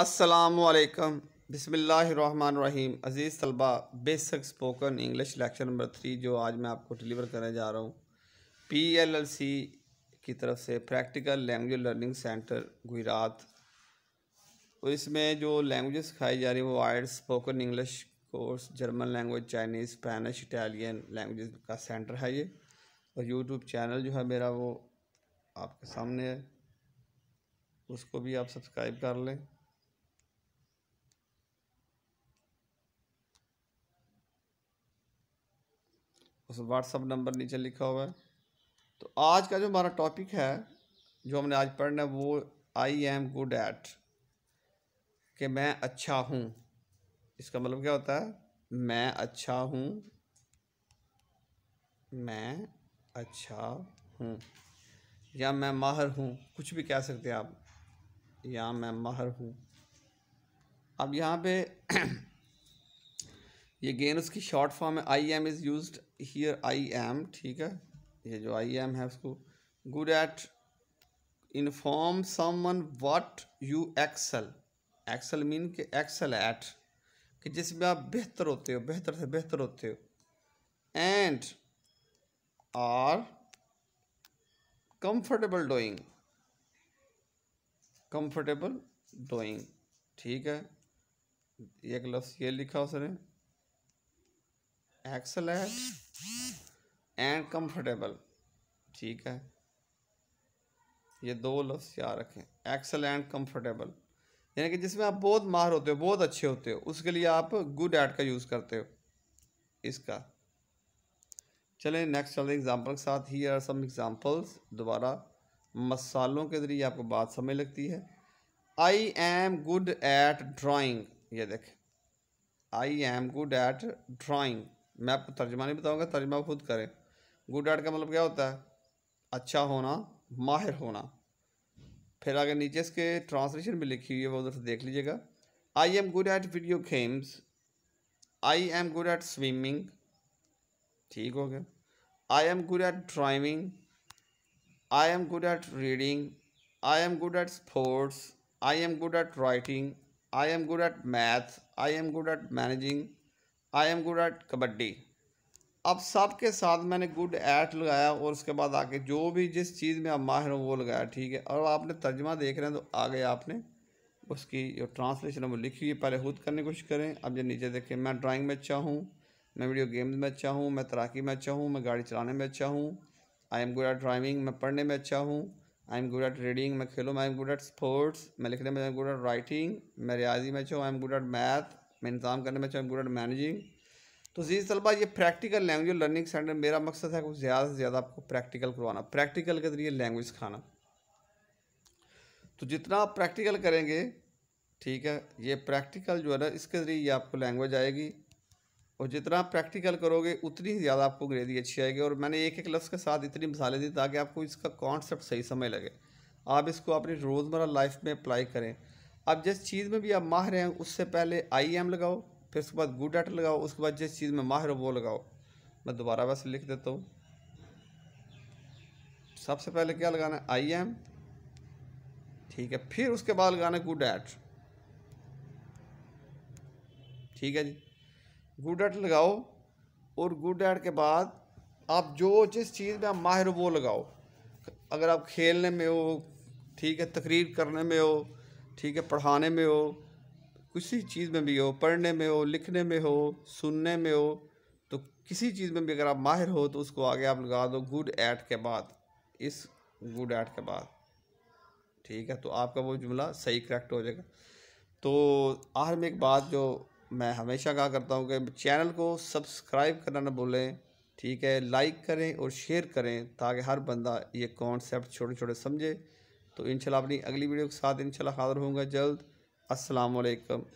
असलकम बसमीम अज़ीज़ तलबा basic spoken English lecture number three जो आज मैं आपको डिलीवर करने जा रहा हूँ पी एल एल सी की तरफ से practical language learning centre Gujarat और इसमें जो लैंग्वेज सिखाई जा रही है वो आयड spoken English course German language Chinese Spanish Italian language का सेंटर है ये और यूट्यूब चैनल जो है मेरा वो आपके सामने है उसको भी आप सब्सक्राइब कर लें उस व्हाट्सअप नंबर नीचे लिखा हुआ है तो आज का जो हमारा टॉपिक है जो हमने आज पढ़ना है वो आई एम गुड एट कि मैं अच्छा हूँ इसका मतलब क्या होता है मैं अच्छा हूँ मैं अच्छा हूँ या मैं माहर हूँ कुछ भी कह सकते हैं आप या मैं माहर हूँ अब यहाँ पे ये गेन उसकी शॉर्ट फॉर्म है I am is used here I am ठीक है ये जो आई एम है उसको good at inform someone what you excel excel mean के एक्सल एट कि जिसमें आप बेहतर होते हो बेहतर से बेहतर होते हो and are comfortable doing comfortable doing ठीक है एक लफ्स ये लिखा उसने एक्सलेंट एंड कंफर्टेबल ठीक है ये दो लफ्स याद रखें एक्सलेंट कंफर्टेबल यानी कि जिसमें आप बहुत माहर होते हो बहुत अच्छे होते हो उसके लिए आप गुड एट का यूज़ करते हो इसका चलें नेक्स्ट चलते एग्ज़ाम्पल के साथ ही आर सम एग्ज़ाम्पल्स दोबारा मसालों के ज़रिए आपको बात समझ लगती है I am good at drawing ये देखें I am good at drawing मैं आपको तर्जमा नहीं बताऊँगा तर्जमा खुद करें गुड आर्ट का मतलब क्या होता है अच्छा होना माहिर होना फिर अगर नीचे इसके ट्रांसलेशन भी लिखी हुई है वो उधर से देख लीजिएगा I am good at video games I am good at swimming ठीक हो गया I am good at driving I am good at reading I am good at sports I am good at writing I am good at math I am good at managing I am good at kabaddi अब सब के साथ मैंने good eight लगाया और उसके बाद आके जो भी जिस चीज़ में आप माहिर हूँ वो लगाया ठीक है और आपने तर्जमा देख रहे हैं तो आगे आपने उसकी जो ट्रांसलेशन है वो लिखी हुई पहले खुद करने की कोशिश करें अब ये नीचे देखें मैं ड्राइंग में अच्छा हूँ मैं वीडियो गेम्स में अच्छा हूँ मैं तैराकी में अच्छा हूँ मैं गाड़ी चलाने में अच्छा हूँ I am good at driving मैं पढ़ने में अच्छा हूँ I am good at reading मैं खेलूँ I am good at sports मैं लिखने में I am good at writing मैं रियाजी में अच्छा हूँ I am good at math मैं इंतजाम करने में गुड अच्छा मैनेजिंग तो जी तलबा ये प्रैक्टिकल लैंग्वेज लर्निंग सेंटर मेरा मकसद है कुछ ज़्यादा से ज़्यादा आपको प्रैक्टिकल करवाना प्रैक्टिकल के ज़रिए लैंग्वेज सिखाना तो जितना आप प्रैक्टिकल करेंगे ठीक है ये प्रैक्टिकल जो है ना इसके ज़रिए आपको लैंग्वेज आएगी और जितना प्रैक्टिकल करोगे उतनी ही ज़्यादा आपको अंग्रेजी अच्छी आएगी और मैंने एक एक लफ्ज़ के साथ इतनी मिसालें दी ताकि आपको इसका कॉन्सेप्ट सही समय लगे आप इसको अपनी रोज़मर्रा लाइफ में अप्लाई करें अब जिस चीज़ में भी आप माहिर हैं उससे पहले आई एम e लगाओ फिर उसके बाद गुड एट लगाओ उसके बाद जिस चीज़ में माहिर हो वो लगाओ मैं दोबारा वैसे लिख देता हूँ सबसे पहले क्या लगाना है आई एम e ठीक है फिर उसके बाद लगाना है गुड एट ठीक है जी गुड एट लगाओ और गुड एट के बाद आप जो जिस चीज़ में आप माहिर वो लगाओ अगर आप खेलने में हो ठीक है तकरीर करने में हो ठीक है पढ़ाने में हो किसी चीज़ में भी हो पढ़ने में हो लिखने में हो सुनने में हो तो किसी चीज़ में भी अगर आप माहिर हो तो उसको आगे आप लगा दो गुड ऐट के बाद इस गुड ऐट के बाद ठीक है तो आपका वो जुमला सही करेक्ट हो जाएगा तो आखिर में एक बात जो मैं हमेशा कहा करता हूँ कि चैनल को सब्सक्राइब करना ना भूलें ठीक है लाइक करें और शेयर करें ताकि हर बंदा ये कॉन्सेप्ट छोटे छोटे समझे तो इनशाला अपनी अगली वीडियो के साथ इन हाज़िर होंगे जल्द असलकम